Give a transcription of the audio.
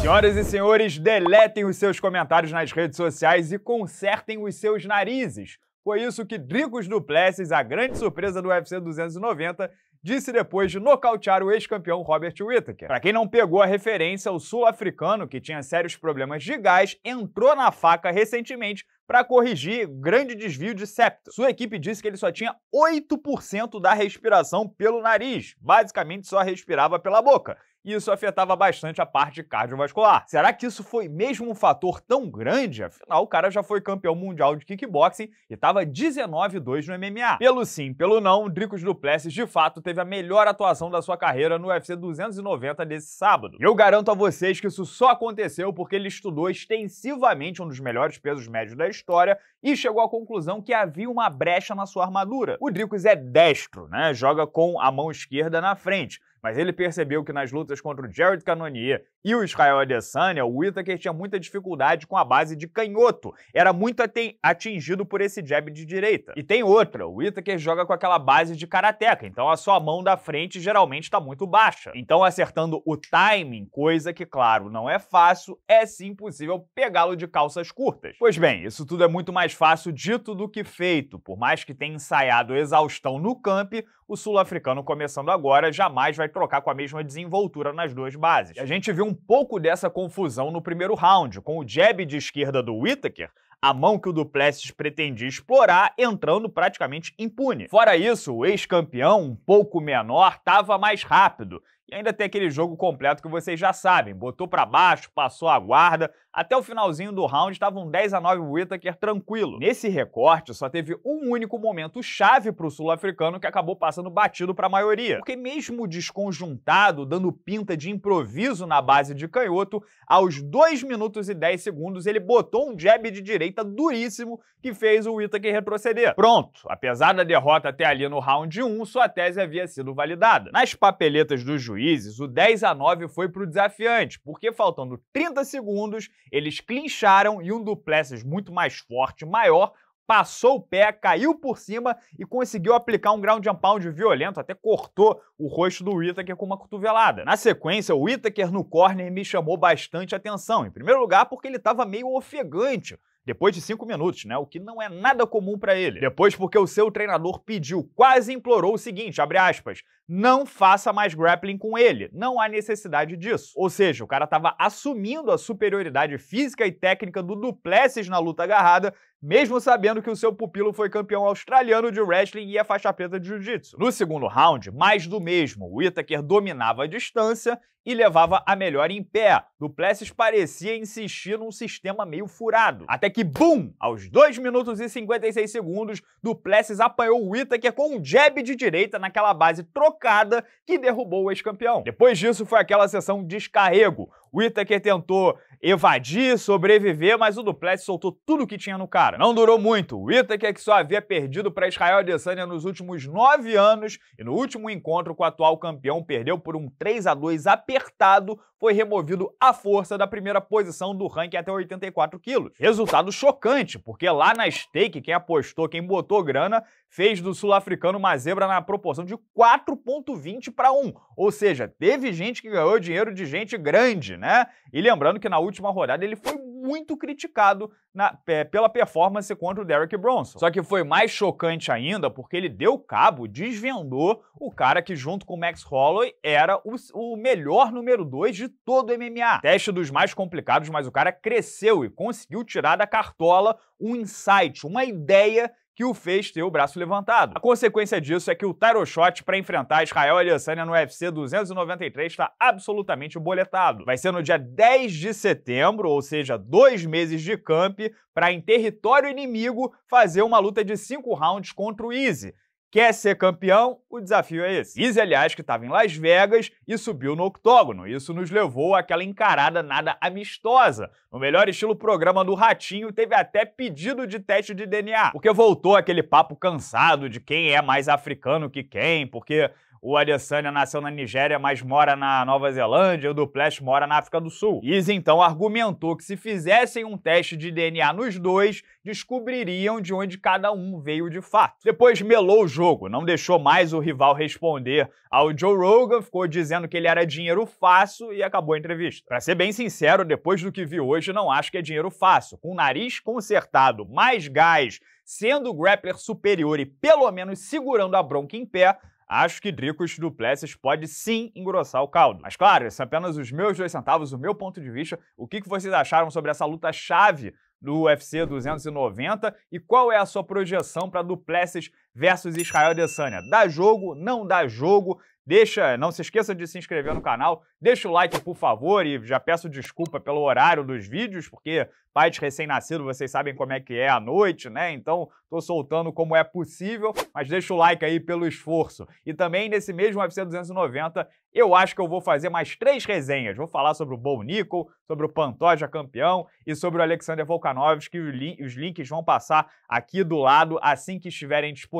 Senhoras e senhores, deletem os seus comentários nas redes sociais e consertem os seus narizes. Foi isso que Dricos Duplessis, a grande surpresa do UFC 290, disse depois de nocautear o ex-campeão Robert Whittaker. Para quem não pegou a referência, o sul-africano, que tinha sérios problemas de gás, entrou na faca recentemente para corrigir grande desvio de septo. Sua equipe disse que ele só tinha 8% da respiração pelo nariz, basicamente só respirava pela boca e isso afetava bastante a parte cardiovascular. Será que isso foi mesmo um fator tão grande? Afinal, o cara já foi campeão mundial de kickboxing e estava 19-2 no MMA. Pelo sim, pelo não, Dricos Duplessis de fato teve a melhor atuação da sua carreira no UFC 290 desse sábado. Eu garanto a vocês que isso só aconteceu porque ele estudou extensivamente um dos melhores pesos médios da história e chegou à conclusão que havia uma brecha na sua armadura. O Dricos é destro, né? Joga com a mão esquerda na frente mas ele percebeu que nas lutas contra o Jared Cannonier e o Israel Adesanya, o Whittaker tinha muita dificuldade com a base de canhoto, era muito atingido por esse jab de direita. E tem outra, o Whittaker joga com aquela base de karateca, então a sua mão da frente geralmente está muito baixa. Então acertando o timing, coisa que claro não é fácil, é sim possível pegá-lo de calças curtas. Pois bem, isso tudo é muito mais fácil dito do que feito, por mais que tenha ensaiado exaustão no camp, o sul-africano começando agora jamais vai trocar com a mesma desenvoltura nas duas bases. E a gente viu um pouco dessa confusão no primeiro round, com o jab de esquerda do Whittaker a mão que o Duplessis pretendia explorar, entrando praticamente impune. Fora isso, o ex-campeão, um pouco menor, estava mais rápido e ainda tem aquele jogo completo que vocês já sabem. Botou para baixo, passou a guarda. Até o finalzinho do round estava um 10 a 9 Whittaker tranquilo. Nesse recorte, só teve um único momento chave para o sul-africano que acabou passando batido para a maioria. Porque mesmo desconjuntado, dando pinta de improviso na base de canhoto, aos 2 minutos e 10 segundos ele botou um jab de direita duríssimo que fez o Whittaker retroceder. Pronto, apesar da derrota até ali no round 1, sua tese havia sido validada. Nas papeletas do juiz, juízes, o 10 a 9 foi para o desafiante, porque faltando 30 segundos, eles clincharam e um Duplessis muito mais forte, maior, passou o pé, caiu por cima e conseguiu aplicar um ground and pound violento, até cortou o rosto do Whittaker com uma cotovelada. Na sequência, o Whittaker no corner me chamou bastante atenção, em primeiro lugar porque ele estava meio ofegante, depois de cinco minutos, né? O que não é nada comum para ele. Depois, porque o seu treinador pediu, quase implorou o seguinte, abre aspas, não faça mais grappling com ele, não há necessidade disso. Ou seja, o cara estava assumindo a superioridade física e técnica do Duplessis na luta agarrada mesmo sabendo que o seu pupilo foi campeão australiano de wrestling e a faixa preta de jiu-jitsu. No segundo round, mais do mesmo. O Itaker dominava a distância e levava a melhor em pé. Duplessis parecia insistir num sistema meio furado. Até que, bum! Aos 2 minutos e 56 segundos, Duplessis apanhou Itaker com um jab de direita naquela base trocada que derrubou o ex-campeão. Depois disso, foi aquela sessão descarrego. O Itaker tentou evadir, sobreviver, mas o Duplessis soltou tudo que tinha no cara. Não durou muito. O Itaque é que só havia perdido para Israel Adesanya nos últimos nove anos e no último encontro com o atual campeão perdeu por um 3 a 2 apertado, foi removido à força da primeira posição do ranking até 84 quilos. Resultado chocante, porque lá na stake quem apostou, quem botou grana, fez do sul-africano uma zebra na proporção de 4.20 para 1. Ou seja, teve gente que ganhou dinheiro de gente grande, né? E lembrando que na última última rodada, ele foi muito criticado na, é, pela performance contra o Derrick Bronson. Só que foi mais chocante ainda porque ele deu cabo, desvendou o cara que, junto com o Max Holloway, era o, o melhor número 2 de todo o MMA. Teste dos mais complicados, mas o cara cresceu e conseguiu tirar da cartola um insight, uma ideia que o fez ter o braço levantado. A consequência disso é que o Tyro Shot para enfrentar Israel Adesanya no UFC 293 está absolutamente boletado. Vai ser no dia 10 de setembro, ou seja, dois meses de camp, para em território inimigo fazer uma luta de cinco rounds contra o Easy. Quer ser campeão? O desafio é esse. Diz, aliás, que estava em Las Vegas e subiu no octógono. Isso nos levou àquela encarada nada amistosa. No melhor estilo programa do Ratinho, teve até pedido de teste de DNA. Porque voltou aquele papo cansado de quem é mais africano que quem, porque o Adesanya nasceu na Nigéria, mas mora na Nova Zelândia, o Duplex mora na África do Sul. Is então argumentou que se fizessem um teste de DNA nos dois, descobririam de onde cada um veio de fato. Depois melou o jogo, não deixou mais o rival responder ao Joe Rogan, ficou dizendo que ele era dinheiro fácil e acabou a entrevista. Para ser bem sincero, depois do que vi hoje, não acho que é dinheiro fácil. Com o nariz consertado, mais gás, sendo o grappler superior e pelo menos segurando a bronca em pé, acho que Dricos Duplessis pode sim engrossar o caldo. Mas claro, esses são é apenas os meus dois centavos, o meu ponto de vista. O que vocês acharam sobre essa luta-chave do UFC 290 e qual é a sua projeção para Duplessis versus Israel Adesanya. Dá jogo, não dá jogo. Deixa, não se esqueça de se inscrever no canal, deixa o like, por favor, e já peço desculpa pelo horário dos vídeos, porque pai de recém nascido vocês sabem como é que é à noite, né? Então, tô soltando como é possível, mas deixa o like aí pelo esforço. E também nesse mesmo UFC 290, eu acho que eu vou fazer mais três resenhas. Vou falar sobre o Bo Nickel, sobre o Pantoja campeão e sobre o Alexander Volkanovski, que os links vão passar aqui do lado assim que estiverem disponíveis